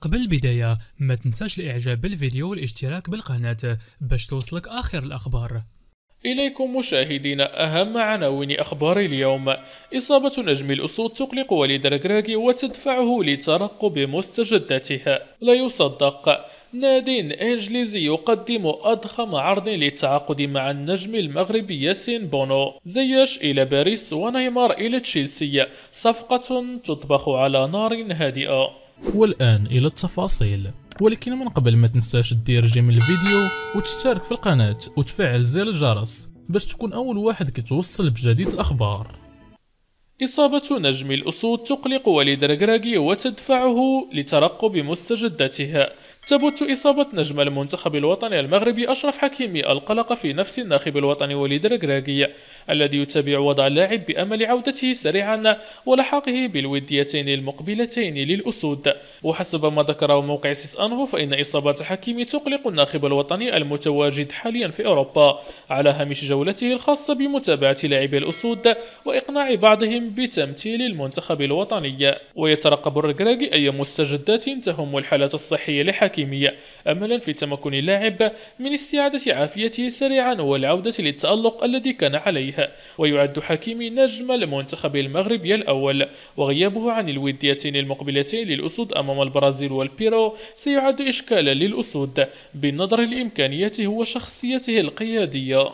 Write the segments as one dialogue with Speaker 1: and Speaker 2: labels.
Speaker 1: قبل البداية ما تنساش الاعجاب بالفيديو والاشتراك بالقناة باش توصلك اخر الاخبار إليكم مشاهدين أهم عناوين أخبار اليوم إصابة نجم الأسود تقلق وليد ركراكي وتدفعه لترقب مستجداتها لا يصدق نادي إنجليزي يقدم أضخم عرض للتعاقد مع النجم المغربي ياسين بونو زياش إلى باريس ونيمار إلى تشيلسي صفقة تطبخ على نار هادئة والآن إلى التفاصيل ولكن من قبل ما تنساش دير جيم الفيديو وتشترك في القناة وتفعل زر الجرس باش تكون أول واحد كتوصل بجديد الأخبار إصابة نجم الأسود تقلق والد ركراكي وتدفعه لترقب مستجداتها تبت إصابة نجم المنتخب الوطني المغربي أشرف حكيمي القلق في نفس الناخب الوطني وليد ركراكي الذي يتابع وضع اللاعب بأمل عودته سريعا ولحاقه بالوديتين المقبلتين للأسود وحسب ما ذكره موقع سيس أنفو فإن إصابة حكيمي تقلق الناخب الوطني المتواجد حاليا في أوروبا على هامش جولته الخاصة بمتابعة لاعبي الأسود وإقناع بعضهم بتمثيل المنتخب الوطني ويترقب الركراكي أي مستجدات تهم الحالة الصحية لحكيمي الحكيمية أملا في تمكن اللاعب من استعادة عافيته سريعا والعودة للتألق الذي كان عليه ويعد حكيمي نجم المنتخب المغربي الأول وغيابه عن الوديتين المقبلتين للأسود أمام البرازيل والبيرو سيعد إشكالا للأسود بالنظر لإمكانياته وشخصيته القيادية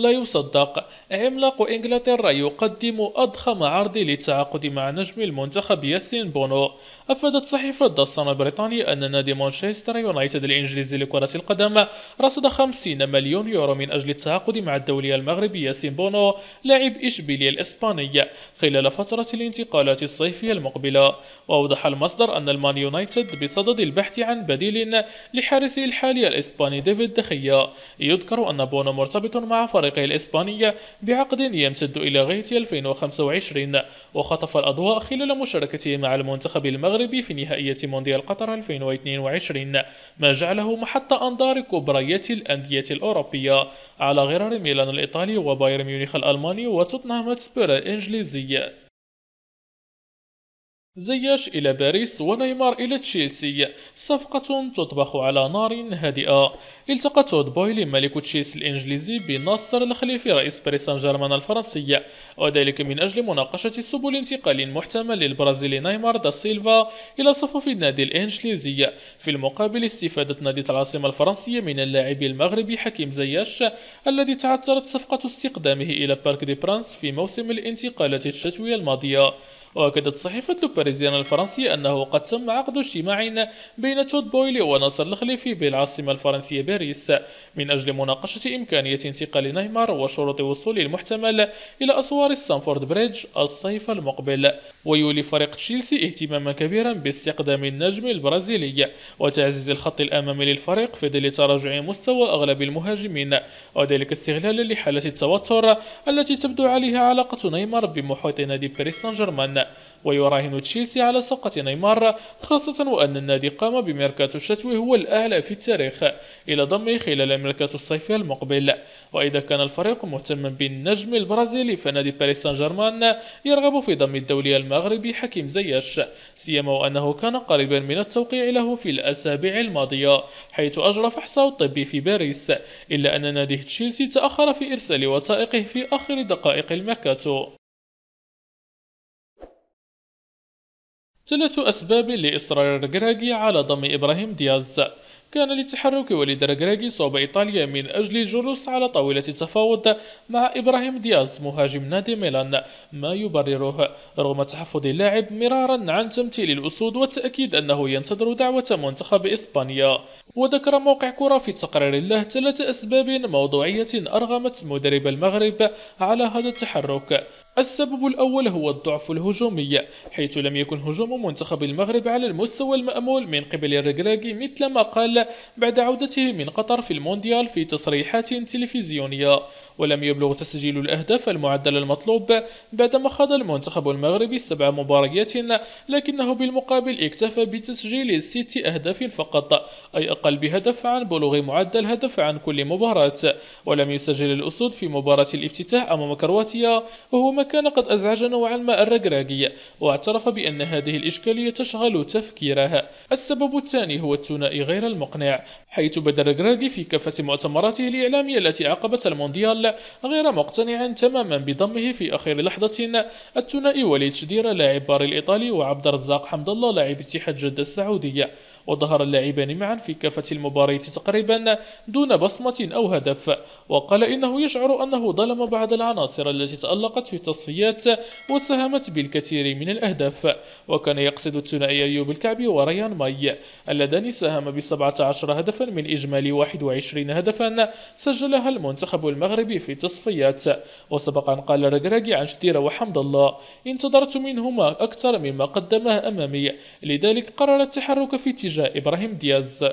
Speaker 1: لا يصدق عملاق إنجلترا يقدم أضخم عرض للتعاقد مع نجم المنتخب ياسين بونو أفادت صحيفة ذا البريطاني أن نادي مانشستر يونايتد الإنجليزي لكرة القدم رصد 50 مليون يورو من أجل التعاقد مع الدولي المغربي ياسين بونو لاعب إشبيلية الإسباني خلال فترة الانتقالات الصيفية المقبلة وأوضح المصدر أن المان يونايتد بصدد البحث عن بديل لحارسه الحالي الإسباني ديفيد دخيا يذكر أن بونو مرتبط مع فريق الفريقه الاسبانيه بعقد يمتد إلى غاية 2025 وخطف الأضواء خلال مشاركته مع المنتخب المغربي في نهائية مونديال قطر 2022 ما جعله محط أنظار كبريات الأندية الأوروبية على غرار ميلان الإيطالي وبايرن ميونخ الألماني وتوتنهام هوتسبير الإنجليزي زياش إلى باريس ونيمار إلى تشيلسي صفقة تطبخ على نار هادئة التقى تود بويلي ملك تشيلسي الإنجليزي بناصر الخليفي رئيس باريس سان جيرمان الفرنسي وذلك من أجل مناقشة سبل انتقال محتمل للبرازيلي نيمار دا سيلفا إلى صفوف النادي الإنجليزي في المقابل استفادة نادي العاصمة الفرنسية من اللاعب المغربي حكيم زياش الذي تعثرت صفقة استقدامه إلى بارك دي برانس في موسم الانتقالات الشتوية الماضية وأكدت صحيفة لو باريزيان الفرنسية أنه قد تم عقد اجتماع بين تود بويلي وناصر الخليفي بالعاصمة الفرنسية باريس من أجل مناقشة إمكانية انتقال نيمار وشروط وصوله المحتمل إلى أسوار ستانفورد بريدج الصيف المقبل ويولي فريق تشيلسي اهتماما كبيرا باستقدام النجم البرازيلي وتعزيز الخط الأمامي للفريق في ظل تراجع مستوى أغلب المهاجمين وذلك استغلالا لحالة التوتر التي تبدو عليها علاقة نيمار بمحيط نادي باريس سان جيرمان ويراهن تشيلسي على صفقة نيمار خاصة وأن النادي قام بميركاتو الشتوي هو الأعلى في التاريخ إلى ضمه خلال ميركاتو الصيفي المقبل وإذا كان الفريق مهتما بالنجم البرازيلي فنادي باريس سان جيرمان يرغب في ضم الدولي المغربي حكيم زياش سيما وأنه كان قريبا من التوقيع له في الأسابيع الماضية حيث أجرى فحصه الطبي في باريس إلا أن نادي تشيلسي تأخر في إرسال وثائقه في آخر دقائق الميركاتو ثلاث أسباب لإصرار ركراكي على ضم إبراهيم دياز كان للتحرك وليد ركراكي صوب إيطاليا من أجل الجلوس على طاولة التفاوض مع إبراهيم دياز مهاجم نادي ميلان ما يبرره رغم تحفظ اللاعب مرارا عن تمثيل الأسود والتأكيد أنه ينتظر دعوة منتخب إسبانيا وذكر موقع كرة في التقرير له ثلاث أسباب موضوعية أرغمت مدرب المغرب على هذا التحرك السبب الأول هو الضعف الهجومي حيث لم يكن هجوم منتخب المغرب على المستوى المأمول من قبل الركراكي مثل ما قال بعد عودته من قطر في المونديال في تصريحات تلفزيونية ولم يبلغ تسجيل الأهداف المعدل المطلوب بعدما خاض المنتخب المغربي سبع مباريات لكنه بالمقابل اكتفى بتسجيل ست أهداف فقط أي أقل بهدف عن بلوغ معدل هدف عن كل مباراة ولم يسجل الأسود في مباراة الافتتاح أمام كرواتيا وهو كان قد أزعج نوعا ما الركراكية واعترف بأن هذه الإشكالية تشغل تفكيرها السبب الثاني هو الثنائي غير المقنع حيث بدا الركراكي في كافة مؤتمراته الإعلامية التي عقبت المونديال غير مقتنعا تماما بضمه في أخير لحظة الثنائي وليد شديرة لاعب باري الإيطالي وعبد الرزاق حمد الله لاعب اتحاد جدة السعودية وظهر اللاعبان معا في كافة المباريات تقريبا دون بصمة أو هدف وقال إنه يشعر أنه ظلم بعض العناصر التي تألقت في التصفيات وساهمت بالكثير من الأهداف وكان يقصد الثنائي أيوب الكعبي وريان ماي اللذان ساهم ب 17 هدفا من إجمالي 21 هدفا سجلها المنتخب المغربي في التصفيات وسبق أن قال رجراجي عن شتيرة وحمد الله انتظرت منهما أكثر مما قدمه أمامي لذلك قرر التحرك في اتجاه اتجاه إبراهيم دياز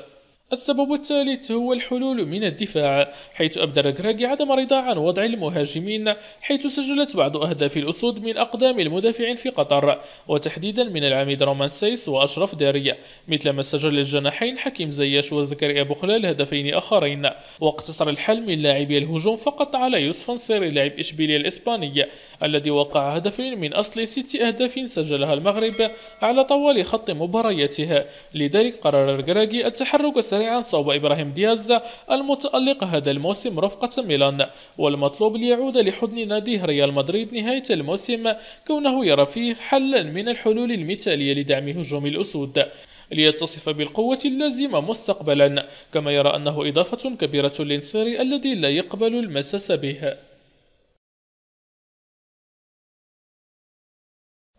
Speaker 1: السبب الثالث هو الحلول من الدفاع حيث أبدى راكراكي عدم رضا عن وضع المهاجمين حيث سجلت بعض أهداف الأسود من أقدام المدافعين في قطر وتحديدا من العميد رومان سيس وأشرف داري مثلما سجل الجناحين حكيم زياش وزكريا بخلال هدفين آخرين واقتصر الحل من لاعبي الهجوم فقط على يوسف نصيري لاعب إشبيليا الإسباني الذي وقع هدفين من أصل ست أهداف سجلها المغرب على طوال خط مبارياتها لذلك قرر راكراكي التحرك سريعا صوب إبراهيم دياز المتألق هذا الموسم رفقة ميلان والمطلوب ليعود لحضن ناديه ريال مدريد نهاية الموسم كونه يرى فيه حلا من الحلول المثالية لدعم هجوم الأسود ليتصف بالقوة اللازمة مستقبلا كما يرى أنه إضافة كبيرة للنصير الذي لا يقبل المساس به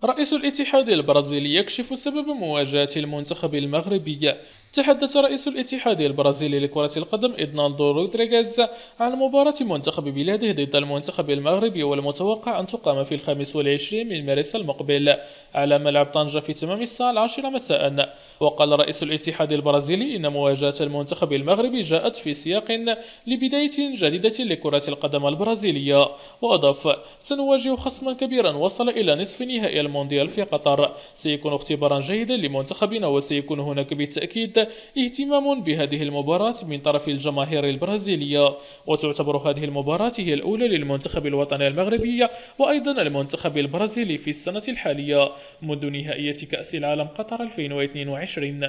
Speaker 1: رئيس الاتحاد البرازيلي يكشف سبب مواجهة المنتخب المغربي تحدث رئيس الاتحاد البرازيلي لكرة القدم إدناندو رودريغيز عن مباراة منتخب بلاده ضد المنتخب المغربي والمتوقع أن تقام في الخامس والعشرين من مارس المقبل على ملعب طنجة في تمام الساعة العاشرة مساء وقال رئيس الاتحاد البرازيلي إن مواجهة المنتخب المغربي جاءت في سياق لبداية جديدة لكرة القدم البرازيلية وأضاف سنواجه خصما كبيرا وصل إلى نصف نهائي المونديال في قطر سيكون اختبارا جيدا لمنتخبنا وسيكون هناك بالتأكيد اهتمام بهذه المباراة من طرف الجماهير البرازيلية وتعتبر هذه المباراة هي الأولى للمنتخب الوطني المغربي وأيضا المنتخب البرازيلي في السنة الحالية منذ نهائية كأس العالم قطر 2022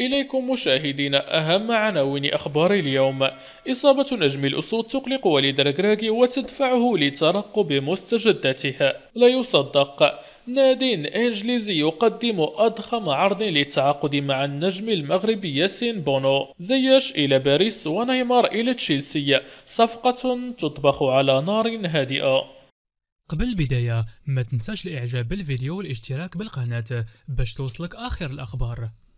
Speaker 1: إليكم مشاهدينا أهم عناوين أخبار اليوم إصابة نجم الأسود تقلق وليد الركراكي وتدفعه لترقب مستجداته لا يصدق نادي إنجليزي يقدم أضخم عرض للتعاقد مع النجم المغربي ياسين بونو زيش إلى باريس ونيمار إلى تشيلسي صفقة تطبخ على نار هادئة قبل البداية ما تنساش الإعجاب بالفيديو والاشتراك بالقناة باش توصلك آخر الأخبار